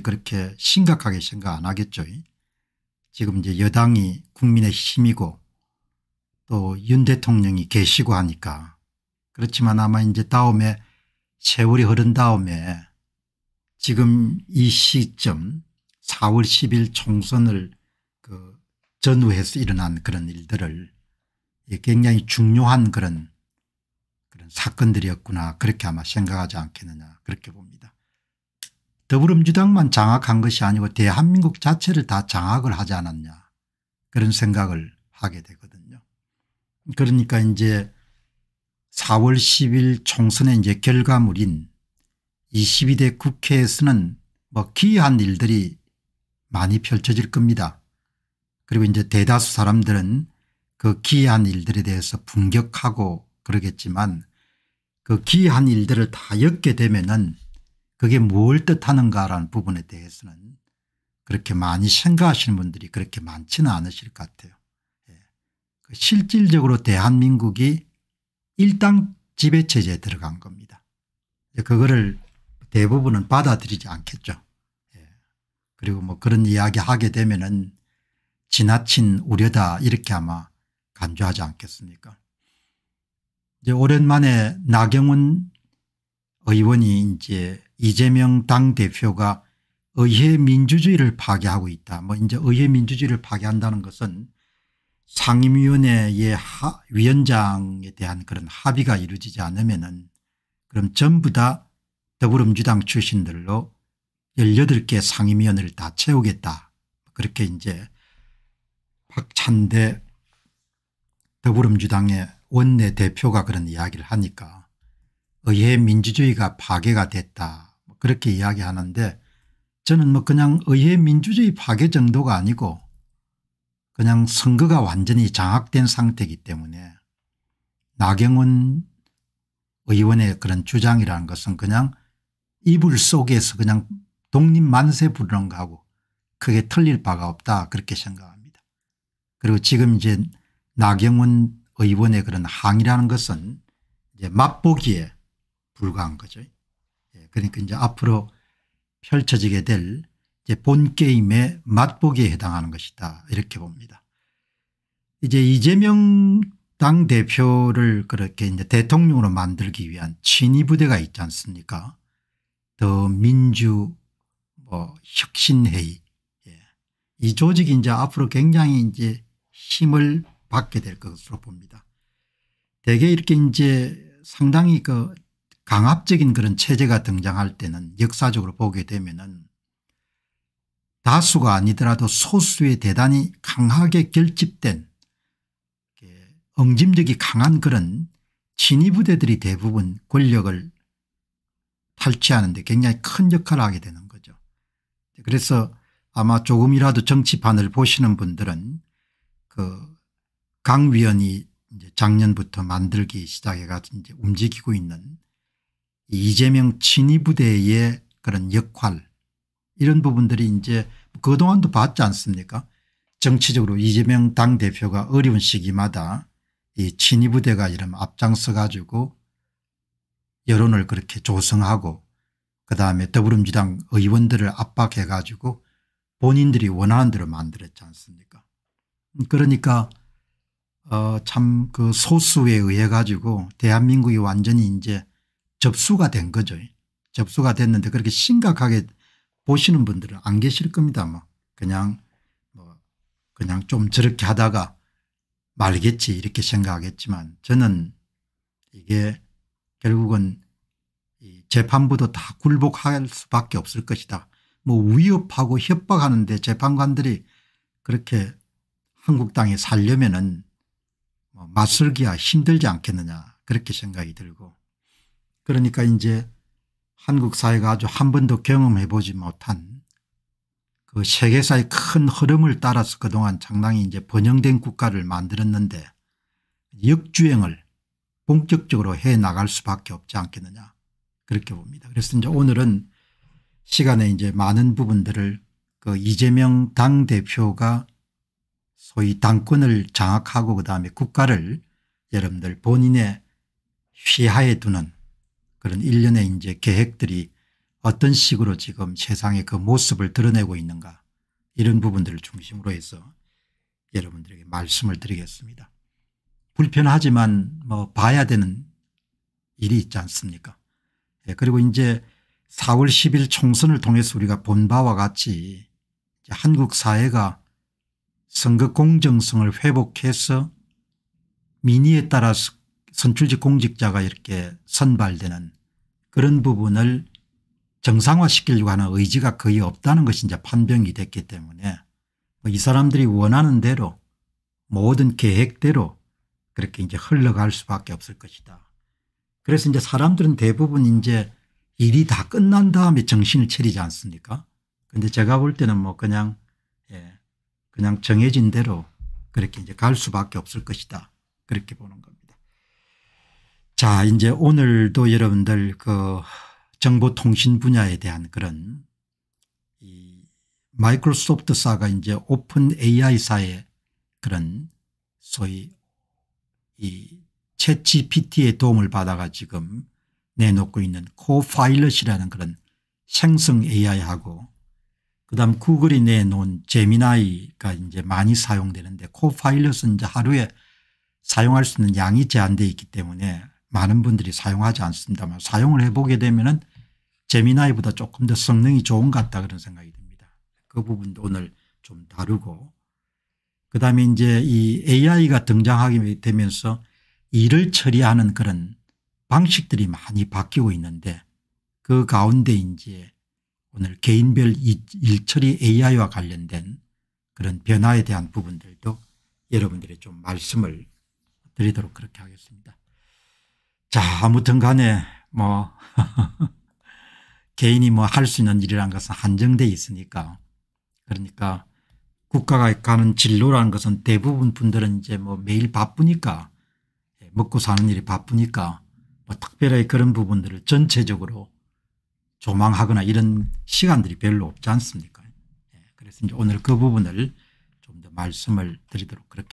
그렇게 심각하게 생각 안 하겠죠. 지금 이제 여당이 국민의 힘이고 또 윤 대통령이 계시고 하니까 그렇지만 아마 이제 다음에 세월이 흐른 다음에 지금 이 시점 4월 10일 총선을 그 전후해서 일어난 그런 일들을 굉장히 중요한 그런 그런 사건들이었구나 그렇게 아마 생각하지 않겠느냐 그렇게 봅니다. 더불어민주당만 장악한 것이 아니고 대한민국 자체를 다 장악을 하지 않았냐 그런 생각을 하게 되거든요. 그러니까 이제 4월 10일 총선의 이제 결과물인 22대 국회에서는 뭐 기이한 일들이 많이 펼쳐질 겁니다. 그리고 이제 대다수 사람들은 그 기이한 일들에 대해서 분격하고 그러겠지만 그 기이한 일들을 다 엮게 되면은 그게 뭘 뜻하는가라는 부분에 대해서는 그렇게 많이 생각하시는 분들이 그렇게 많지는 않으실 것 같아요. 예. 그 실질적으로 대한민국이 일당 지배체제에 들어간 겁니다. 그거를 대부분은 받아들이지 않겠죠. 예. 그리고 뭐 그런 이야기 하게 되면은 지나친 우려다 이렇게 아마 간주하지 않겠습니까 이제 오랜만에 나경원 의원이 이제 이재명 당대표가 의회 민주주의를 파괴하고 있다. 뭐 이제 의회 민주주의를 파괴한다는 것은 상임위원회의 하, 위원장에 대한 그런 합의가 이루어지지 않으면은 그럼 전부 다 더불어민주당 출신들로 18개 상임위원회를 다 채우겠다. 그렇게 이제 박찬대 더불어민주당의 원내대표가 그런 이야기를 하니까 의회 민주주의가 파괴가 됐다 뭐 그렇게 이야기하는데 저는 뭐 그냥 의회 민주주의 파괴 정도가 아니고 그냥 선거가 완전히 장악된 상태이기 때문에 나경원 의원의 그런 주장이라는 것은 그냥 이불 속에서 그냥 독립 만세 부르는 거하고 크게 틀릴 바가 없다 그렇게 생각합니다. 그리고 지금 이제 나경원 의원의 그런 항의라는 것은 이제 맛보기에 불과한 거죠. 예, 그러니까 이제 앞으로 펼쳐지게 될본 게임의 맛보기에 해당하는 것이다 이렇게 봅니다. 이제 이재명 당 대표를 그렇게 이제 대통령으로 만들기 위한 친위 부대가 있지 않습니까? 더 민주 뭐 혁신회의 예. 이 조직이 이제 앞으로 굉장히 이제 힘을 받게 될 것으로 봅니다. 대개 이렇게 이제 상당히 그 강압적인 그런 체제가 등장할 때는 역사적으로 보게 되면은 다수가 아니더라도 소수의 대단히 강하게 결집된 응집력이 강한 그런 진위부대들이 대부분 권력을 탈취하는 데 굉장히 큰 역할을 하게 되는 거죠. 그래서 아마 조금이라도 정치판을 보시는 분들은 그 강 위원이 작년부터 만들기 시작해가 이제 움직이고 있는 이재명 친위부대의 그런 역할 이런 부분들이 이제 그동안도 봤지 않습니까 정치적으로 이재명 당대표가 어려운 시기마다 이 친위부대가 이런 앞장서 가지고 여론을 그렇게 조성하고 그다음에 더불어민주당 의원들을 압박해 가지고 본인들이 원하는 대로 만들었지 않습니까 그러니까 어 참 그 소수에 의해 가지고 대한민국이 완전히 이제 접수가 된 거죠. 접수가 됐는데 그렇게 심각하게 보시는 분들은 안 계실 겁니다. 뭐 그냥 뭐 그냥 좀 저렇게 하다가 말겠지 이렇게 생각하겠지만 저는 이게 결국은 재판부도 다 굴복할 수밖에 없을 것이다. 뭐 위협하고 협박하는데 재판관들이 그렇게 한국 땅에 살려면은 뭐 맞설기야 힘들지 않겠느냐 그렇게 생각이 들고 그러니까 이제 한국 사회가 아주 한 번도 경험해 보지 못한 그 세계사의 큰 흐름을 따라서 그동안 장당이 이제 번영된 국가를 만들었는데 역주행을 본격적으로 해 나갈 수밖에 없지 않겠느냐 그렇게 봅니다. 그래서 이제 오늘은 시간에 이제 많은 부분들을 그 이재명 당대표가 소위 당권을 장악하고 그다음에 국가를 여러분들 본인의 휘하에 두는 그런 일련의 이제 계획들이 어떤 식으로 지금 세상의 그 모습을 드러내고 있는가 이런 부분들을 중심으로 해서 여러분들에게 말씀을 드리겠습니다. 불편하지만 뭐 봐야 되는 일이 있지 않습니까 예, 그리고 이제 4월 10일 총선을 통해서 우리가 본 바와 같이 한국 사회가 선거 공정성을 회복해서 민의에 따라서 선출직 공직자가 이렇게 선발되는 그런 부분을 정상화시키려고 하는 의지가 거의 없다는 것이 이제 판병이 됐기 때문에 뭐 이 사람들이 원하는 대로 모든 계획대로 그렇게 이제 흘러갈 수밖에 없을 것이다. 그래서 이제 사람들은 대부분 이제 일이 다 끝난 다음에 정신을 차리지 않습니까? 근데 제가 볼 때는 뭐 그냥 예, 그냥 정해진 대로 그렇게 이제 갈 수밖에 없을 것이다. 그렇게 보는 겁니다. 자, 이제 오늘도 여러분들 그 정보통신 분야에 대한 그런 이 마이크로소프트사가 이제 오픈 AI사의 그런 소위 이 채취 PT의 도움을 받아가 지금 내놓고 있는 코파일럿이라는 그런 생성 AI하고 그다음 구글이 내놓은 제미나이가 이제 많이 사용되는데 코파일럿은 이제 하루에 사용할 수 있는 양이 제한되어 있기 때문에 많은 분들이 사용하지 않습니다만 사용을 해보게 되면은 제미나이보다 조금 더 성능이 좋은 것 같다 그런 생각이 듭니다. 그 부분도 오늘 좀 다루고 그다음에 이제 이 AI가 등장하게 되면서 일을 처리하는 그런 방식들이 많이 바뀌고 있는데 그 가운데 이제 오늘 개인별 일처리 AI와 관련된 그런 변화에 대한 부분들도 여러분들이 좀 말씀을 드리도록 그렇게 하겠습니다. 자 아무튼 간에 뭐 개인이 뭐 할 수 있는 일이란 것은 한정돼 있으니까 그러니까 국가가 가는 진로라는 것은 대부분 분들은 이제 뭐 매일 바쁘니까 예, 먹고 사는 일이 바쁘니까 뭐 특별히 그런 부분들을 전체적으로 조망하거나 이런 시간들이 별로 없지 않습니까 예, 그래서 이제 오늘 그 부분을 좀 더 말씀을 드리도록 그렇게